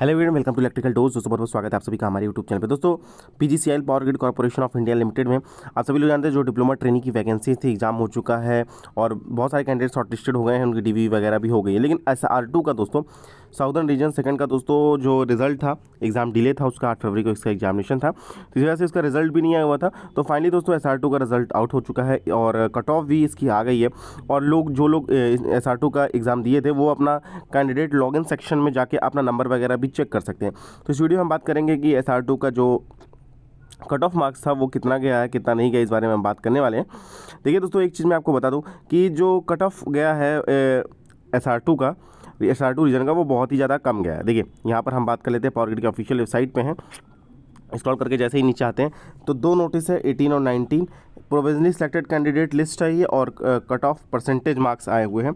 hello video welcome to electrical dose दोस्तों बहुत बहुत स्वागत है आप सभी का हमारे यूट्यूब चैनल पे दोस्तों PGCL power grid corporation of India limited में आप सभी लोग जानते हैं जो डिप्लोमा ट्रेनिंग की वैकेंसी थी एग्जाम हो चुका है और बहुत सारे कैंडिडेट शॉर्ट हो गए हैं उनकी डीवी वगैरह भी हो गई है लेकिन एस का दोस्तों साउदर्न रीजन सेकंड का दोस्तों जो रिजल्ट था एग्ज़ाम डिले था उसका आठ फरवरी को इसका एग्जामिनेशन था इस वजह से इसका रिजल्ट भी नहीं आया हुआ था तो फाइनली दोस्तों एस का रिजल्ट आउट हो चुका है और कट ऑफ भी इसकी आ गई है और लोग जो लोग एस का एग्ज़ाम दिए थे वो अपना कैंडिडेट इन सेक्शन में जाके अपना नंबर वगैरह भी चेक कर सकते हैं तो इस वीडियो में हम बात करेंगे कि एस का जो कट ऑफ मार्क्स था वो कितना गया है कितना नहीं गया इस बारे में हम बात करने वाले हैं देखिए दोस्तों एक चीज़ मैं आपको बता दूं कि जो कट ऑफ गया है एस का एस आर टू रीजन का वो बहुत ही ज़्यादा कम गया है देखिए यहाँ पर हम बात कर लेते हैं पावर ग्रिड की ऑफिशियल वेबसाइट पर हैं इंस्टॉल करके जैसे ही नीचे आते हैं तो दो नोटिस है एटीन और nineteen provisionally selected candidate list है ये और कट ऑफ परसेंटेज मार्क्स आए हुए हैं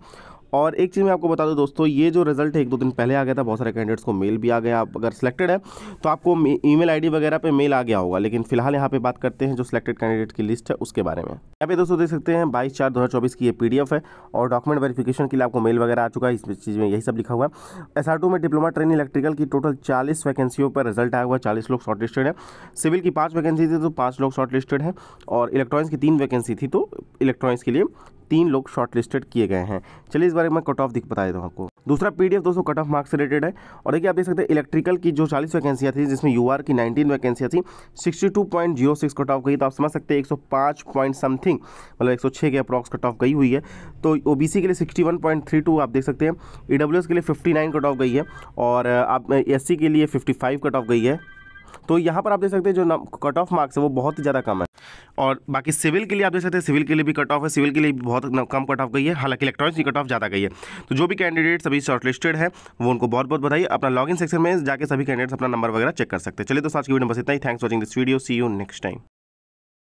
और एक चीज़ मैं आपको बता दूँ दोस्तों ये जो रिजल्ट है एक दो दिन पहले आ गया था बहुत सारे कैंडिडेट्स को मेल भी आ गया आप अगर सिलेक्टेड है तो आपको ईमेल आईडी वगैरह पे मेल आ गया होगा लेकिन फिलहाल यहाँ पे बात करते हैं जो सिलेक्टेड कैंडिडेट की लिस्ट है उसके बारे में यहाँ पे दोस्तों देख सकते हैं बाईस चार दो की ये पी है और डॉक्यूमेंट वेरीफिकेशन के लिए आपको मेल वगैरह आ चुका है इस चीज़ में यही सब लिखा हुआ है एस में डिप्लोमा ट्रेनिंग इलेक्ट्रिकल की टोटल चालीस वैकेंसियों पर रिजल्ट आया हुआ है चालीस लोग शॉर्ट लिस्टेड है सिविल की पाँच वैकेंसी थी तो पाँच लोग शॉर्ट लिस्टेड है और इलेक्ट्रॉनिक्स की तीन वैकेंसी थी तो इलेक्ट्रॉनिक्स के लिए तीन लोग शॉर्टलिस्टेड किए गए हैं चलिए इस बारे में कट ऑफ दिख बता देता हूँ आपको दूसरा पीडीएफ दोस्तों कट ऑफ मार्क्स से रिलेटेड है और देखिए आप देख सकते हैं इलेक्ट्रिकल की जो 40 वैकेंसियाँ थी जिसमें यूआर की 19 वैकेंसियाँ थी 62.06 कट ऑफ गई तो आप समझ सकते हैं 105 पॉइंट समथिंग मतलब 106 के अप्रॉक्स कट ऑफ गई हुई है तो ओ के लिए सिक्सटी आप देख सकते हैं ई e के लिए फिफ्टी कट ऑफ गई है और आप एस के लिए फिफ्टी कट ऑफ गई है तो यहाँ पर आप देख सकते हैं जो कट ऑफ मार्क्स है वो बहुत ही ज़्यादा कम है और बाकी सिविल के लिए आप देख सकते हैं सिविल के लिए भी कट ऑफ है सिविल के लिए भी बहुत कम कट ऑफ गई है हालांकि इलेक्ट्रॉनिक्स की कट ऑफ ज़्यादा गई है तो जो भी कैंडिडेट्स अभी शॉर्टलिस्टेड है वो उनको बहुत बहुत बधाई अपना इन सेक्शन में जाकर सभी कैंडिडेट्स अपना नंबर वगैरह चेक कर सकते हैं चलिए दोस्तों आज की वीडियो बस इतना ही thanks watching this video see you next time